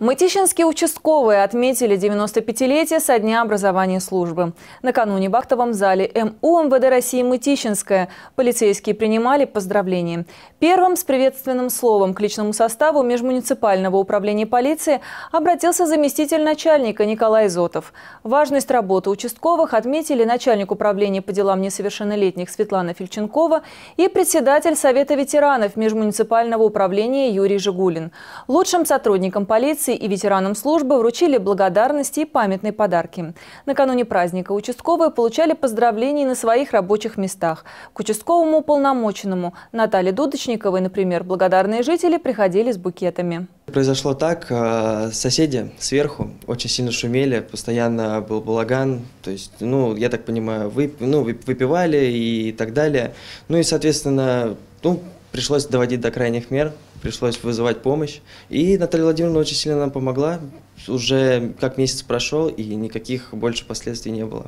Мытищинские участковые отметили 95-летие со дня образования службы. Накануне в бахтовом зале МУ МВД России Мытищинская полицейские принимали поздравления. Первым с приветственным словом к личному составу Межмуниципального управления полиции обратился заместитель начальника Николай Зотов. Важность работы участковых отметили начальник управления по делам несовершеннолетних Светлана Фельченкова и председатель Совета ветеранов Межмуниципального управления Юрий Жигулин. Лучшим сотрудником полиции полиции и ветеранам службы вручили благодарности и памятные подарки. Накануне праздника участковые получали поздравления на своих рабочих местах. К участковому уполномоченному Наталье Дудочниковой, например, благодарные жители приходили с букетами. Произошло так, э, соседи сверху очень сильно шумели, постоянно был балаган, то есть, ну, я так понимаю, вып, ну, выпивали и так далее. Ну и, соответственно, ну, пришлось доводить до крайних мер, пришлось вызывать помощь. И Наталья Владимировна очень сильно нам помогла. Уже как месяц прошел, и никаких больше последствий не было.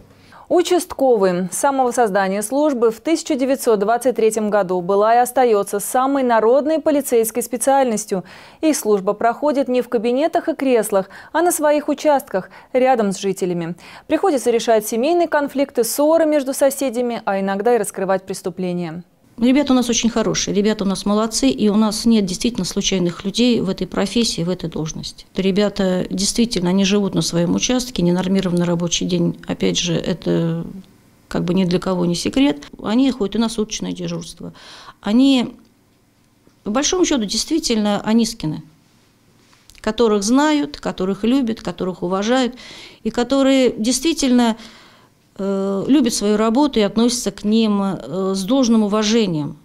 Участковый. С самого создания службы в 1923 году была и остается самой народной полицейской специальностью. Их служба проходит не в кабинетах и креслах, а на своих участках, рядом с жителями. Приходится решать семейные конфликты, ссоры между соседями, а иногда и раскрывать преступления. Ребята у нас очень хорошие, ребята у нас молодцы, и у нас нет действительно случайных людей в этой профессии, в этой должности. Ребята действительно, они живут на своем участке, ненормированный рабочий день, опять же, это как бы ни для кого не секрет. Они ходят и на суточное дежурство. Они, по большому счету, действительно Анискины, которых знают, которых любят, которых уважают, и которые действительно Э, любит свою работу и относится к ним э, с должным уважением.